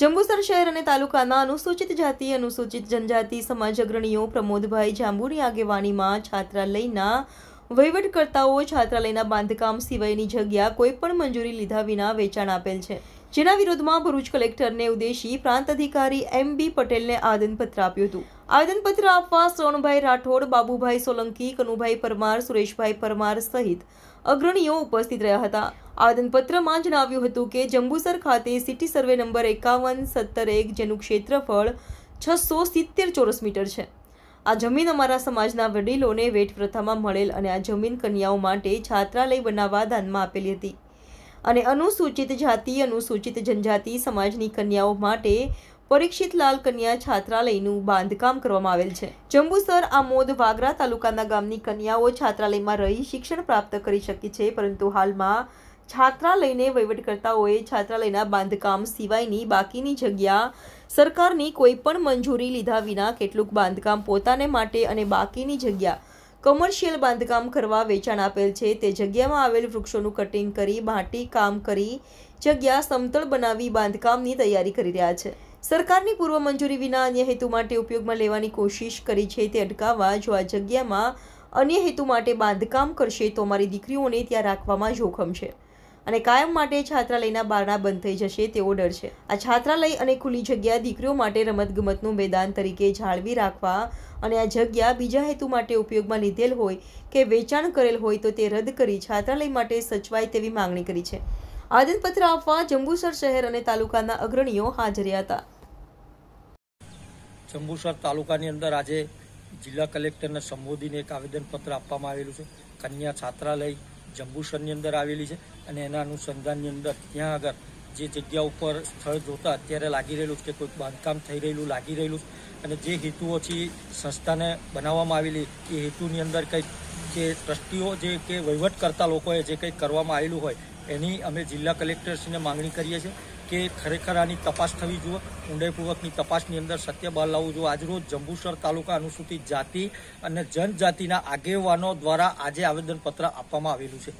જંબુસર શહેર અને તાલુકાના અનુસૂચિત જાતિ અનુસૂચિત જનજાતિ સમાજ અગ્રણીઓ પ્રમોદભાઈ જાંબુની આગેવાનીમાં છાત્રાલયના વહીવટકર્તાઓ છાત્રાલયના બાંધકામ સિવાયની જગ્યા કોઈપણ મંજૂરી લીધા વિના વેચાણ આપેલ છે જેના વિરોધમાં ભરૂચ કલેક્ટરને ઉદ્દેશી પ્રાંત અધિકારી એમ બી પટેલને આવેદનપત્ર આપ્યું હતું આવેદનપત્ર આપવા સોનભાઈ રાઠોડ બાબુભાઈ સોલંકી કનુભાઈ પરમાર સુરેશભાઈ પરમાર સહિત અગ્રણીઓ ઉપસ્થિત રહ્યા હતા આવેદનપત્રમાં જણાવ્યું હતું કે જંબુસર ખાતે સિટી સર્વે નંબર એકાવન સત્તર એક જેનું ક્ષેત્રફળ છસો સિત્તેર ચોરસ મીટર છે આ જમીન અમારા સમાજના વડીલોને વેઠ પ્રથામાં મળેલ અને આ જમીન કન્યાઓ માટે છાત્રાલય બનાવવા દાનમાં આપેલી હતી અને અનુસૂચિત જાતિ અનુસૂચિત જનજાતિ સમાજની કન્યાઓ માટે પરીક્ષિત લાલ કન્યા છાત્રાલયનું બાંધકામ કરવામાં આવેલ છે જંબુસર આ મોદ વાગરા તાલુકાના ગામની કન્યાઓ છાત્રાલયમાં રહી શિક્ષણ પ્રાપ્ત કરી શકી છે પરંતુ હાલમાં છાત્રાલયને વહીવટકર્તાઓએ છાત્રાલયના બાંધકામ સિવાયની બાકીની જગ્યા સરકારની કોઈ પણ મંજૂરી લીધા વિના કેટલુંક બાંધકામ પોતાને માટે અને બાકીની જગ્યા કોમર્શિયલ બાંધકામ કરવા વેચાણ આપેલ છે તે જગ્યામાં આવેલ વૃક્ષોનું કટિંગ કરી માટી કામ કરી જગ્યા સમતળ બનાવી બાંધકામની તૈયારી કરી રહ્યા છે સરકારની પૂર્વ મંજૂરી વિના અન્ય હેતુ માટે ઉપયોગમાં લેવાની કોશિશ કરી છે તે અટકાવવા જો આ જગ્યામાં અન્ય હેતુ માટે બાંધકામ કરશે તો મારી દીકરીઓને ત્યાં રાખવામાં જોખમ છે અને કાયમ માટે છાત્રાલયના બારણા બંધ થઈ જશે તેવો ડર છે આ છાત્રાલય અને ખુલ્લી જગ્યા દીકરીઓ માટે રમતગમતનું મેદાન તરીકે જાળવી રાખવા અને આ જગ્યા બીજા હેતુ માટે ઉપયોગમાં લીધેલ હોય કે વેચાણ કરેલ હોય તો તે રદ કરી છાત્રાલય માટે સચવાય તેવી માંગણી કરી છે આદનપત્ર આપવા જંબુસર શહેર અને તાલુકાના અગ્રણીઓ હાજર હતા જંબુસર તાલુકાની અંદર આજે જિલ્લા કલેક્ટરને સંબોધીને એક આવેદનપત્ર આપવામાં આવેલું છે કન્યા છાત્રાલય જંબુસરની અંદર આવેલી છે અને એના અનુસંધાનની અંદર ત્યાં આગળ જે જગ્યા ઉપર સ્થળ જોતા અત્યારે લાગી રહેલું કે કોઈક બાંધકામ થઈ રહેલું લાગી રહેલું અને જે હેતુઓથી સંસ્થાને બનાવવામાં આવેલી એ હેતુની અંદર કંઈક જે ટ્રસ્ટીઓ જે કે વહીવટ કરતા લોકોએ જે કંઈક કરવામાં આવેલું હોય એની અમે જિલ્લા કલેક્ટરશ્રીને માગણી કરીએ છીએ કે ખરેખર આની તપાસ થવી જોઈએ ઊંડાઈપૂર્વકની તપાસની અંદર સત્ય બહાર લાવવું જોઈએ આજરોજ જંબુસર તાલુકા અનુસૂચિત જાતિ અને જનજાતિના આગેવાનો દ્વારા આજે આવેદનપત્ર આપવામાં આવેલું છે